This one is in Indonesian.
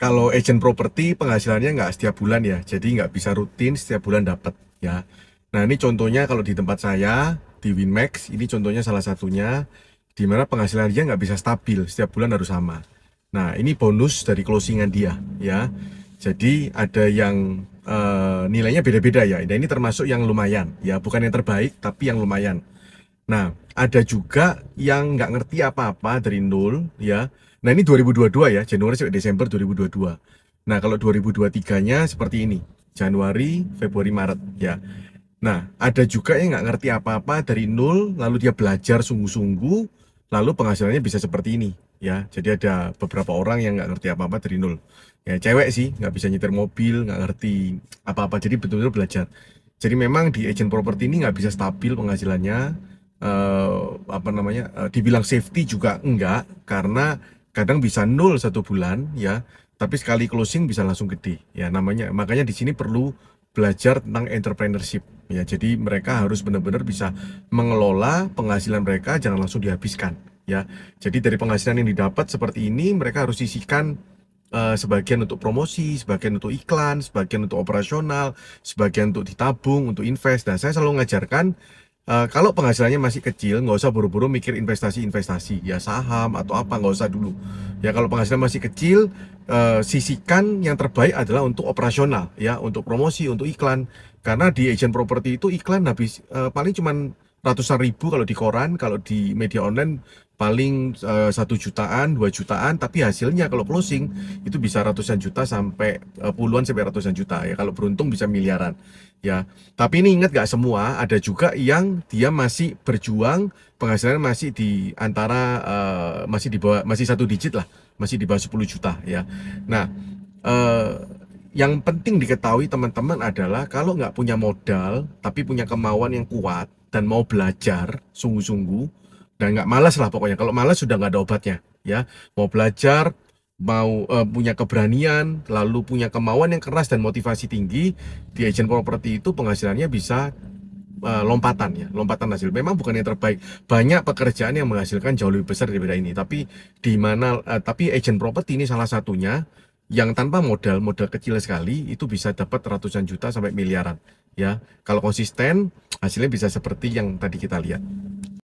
kalau agent properti penghasilannya nggak setiap bulan ya, jadi nggak bisa rutin setiap bulan dapat ya. Nah ini contohnya kalau di tempat saya di Winmax ini contohnya salah satunya di mana penghasilan dia nggak bisa stabil setiap bulan harus sama. Nah ini bonus dari closingan dia ya. Jadi ada yang uh, nilainya beda-beda ya. Nah ini termasuk yang lumayan ya, bukan yang terbaik tapi yang lumayan. Nah, ada juga yang nggak ngerti apa-apa dari nol ya. Nah, ini 2022 ya, Januari sampai Desember 2022. Nah, kalau 2023-nya seperti ini. Januari, Februari, Maret ya. Nah, ada juga yang nggak ngerti apa-apa dari nol, lalu dia belajar sungguh-sungguh, lalu penghasilannya bisa seperti ini ya. Jadi ada beberapa orang yang nggak ngerti apa-apa dari nol. Ya, cewek sih, nggak bisa nyetir mobil, nggak ngerti apa-apa, jadi betul-betul belajar. Jadi memang di agent properti ini nggak bisa stabil penghasilannya, uh, apa namanya uh, dibilang safety juga enggak karena kadang bisa nol satu bulan ya tapi sekali closing bisa langsung gede ya namanya makanya di sini perlu belajar tentang entrepreneurship ya jadi mereka harus benar-benar bisa mengelola penghasilan mereka jangan langsung dihabiskan ya jadi dari penghasilan yang didapat seperti ini mereka harus sisihkan uh, sebagian untuk promosi sebagian untuk iklan sebagian untuk operasional sebagian untuk ditabung untuk invest dan nah, saya selalu mengajarkan Uh, kalau penghasilannya masih kecil, nggak usah buru-buru mikir investasi-investasi, ya saham atau apa, nggak usah dulu. Ya kalau penghasilan masih kecil, uh, sisikan yang terbaik adalah untuk operasional, ya untuk promosi, untuk iklan. Karena di agent property itu iklan habis uh, paling cuman ratusan ribu kalau di koran, kalau di media online paling eh, satu uh, jutaan, dua jutaan, tapi hasilnya kalau closing itu bisa ratusan juta sampai uh, puluhan sampai ratusan juta ya kalau beruntung bisa miliaran ya. Tapi ini ingat gak semua, ada juga yang dia masih berjuang penghasilan masih di antara uh, masih di bawah masih satu digit lah, masih di bawah 10 juta ya. Nah, uh, yang penting diketahui teman-teman adalah kalau nggak punya modal tapi punya kemauan yang kuat dan mau belajar sungguh-sungguh dan nggak malas lah pokoknya kalau malas sudah nggak ada obatnya ya mau belajar mau uh, punya keberanian lalu punya kemauan yang keras dan motivasi tinggi di agent properti itu penghasilannya bisa eh, lompatan ya lompatan hasil memang bukan yang terbaik banyak pekerjaan yang menghasilkan jauh lebih besar daripada ini tapi di mana uh, tapi agent properti ini salah satunya yang tanpa modal modal kecil sekali itu bisa dapat ratusan juta sampai miliaran ya kalau konsisten hasilnya bisa seperti yang tadi kita lihat